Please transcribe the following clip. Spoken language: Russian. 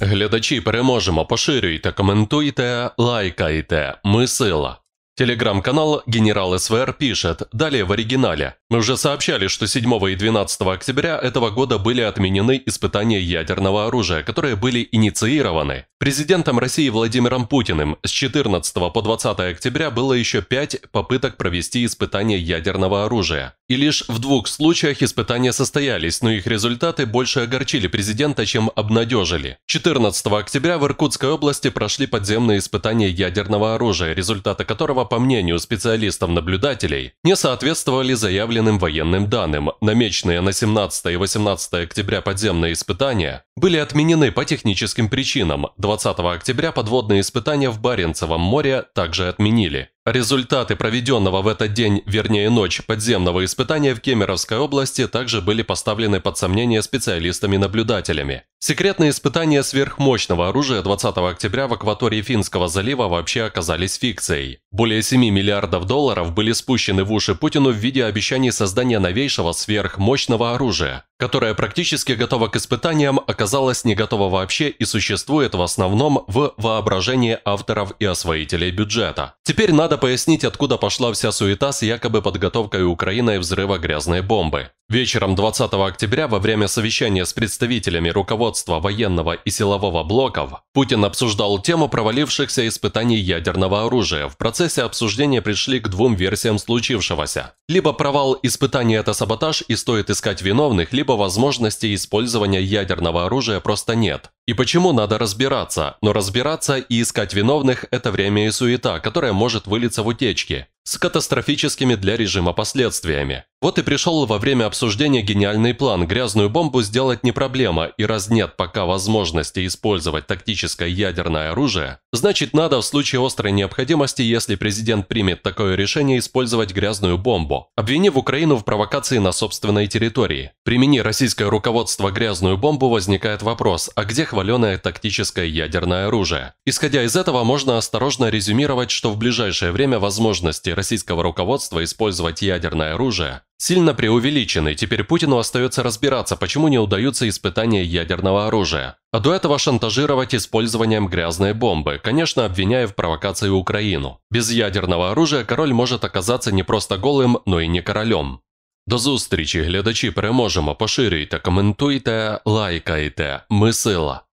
Глядачі переможемо, поширюйте, коментуйте, лайкайте. Ми сила. Телеграм-канал «Генерал СВР» пишет, далее в оригинале. Мы уже сообщали, что 7 и 12 октября этого года были отменены испытания ядерного оружия, которые были инициированы Президентом России Владимиром Путиным с 14 по 20 октября было еще пять попыток провести испытания ядерного оружия. И лишь в двух случаях испытания состоялись, но их результаты больше огорчили президента, чем обнадежили. 14 октября в Иркутской области прошли подземные испытания ядерного оружия, результаты которого, по мнению специалистов-наблюдателей, не соответствовали заявленным военным данным. Намеченные на 17 и 18 октября подземные испытания были отменены по техническим причинам. 20 октября подводные испытания в Баренцевом море также отменили. Результаты проведенного в этот день, вернее ночь, подземного испытания в Кемеровской области также были поставлены под сомнение специалистами-наблюдателями. Секретные испытания сверхмощного оружия 20 октября в акватории Финского залива вообще оказались фикцией. Более 7 миллиардов долларов были спущены в уши Путину в виде обещаний создания новейшего сверхмощного оружия которая практически готова к испытаниям, оказалась не готова вообще и существует в основном в воображении авторов и освоителей бюджета. Теперь надо пояснить, откуда пошла вся суета с якобы подготовкой Украины взрыва грязной бомбы. Вечером 20 октября во время совещания с представителями руководства военного и силового блоков Путин обсуждал тему провалившихся испытаний ядерного оружия. В процессе обсуждения пришли к двум версиям случившегося. Либо провал испытаний – это саботаж и стоит искать виновных, либо возможности использования ядерного оружия просто нет. И почему надо разбираться? Но разбираться и искать виновных – это время и суета, которая может вылиться в утечки с катастрофическими для режима последствиями. Вот и пришел во время обсуждения гениальный план. Грязную бомбу сделать не проблема, и раз нет пока возможности использовать тактическое ядерное оружие, значит надо в случае острой необходимости, если президент примет такое решение, использовать грязную бомбу, обвинив Украину в провокации на собственной территории. Примени российское руководство грязную бомбу, возникает вопрос, а где хваленое тактическое ядерное оружие? Исходя из этого, можно осторожно резюмировать, что в ближайшее время возможности российского руководства использовать ядерное оружие сильно преувеличены, теперь Путину остается разбираться, почему не удаются испытания ядерного оружия. А до этого шантажировать использованием грязной бомбы, конечно, обвиняя в провокации Украину. Без ядерного оружия король может оказаться не просто голым, но и не королем. До зустрічі, глядачі, переможемо, поширюйте, коментуйте, лайкайте. Ми сила.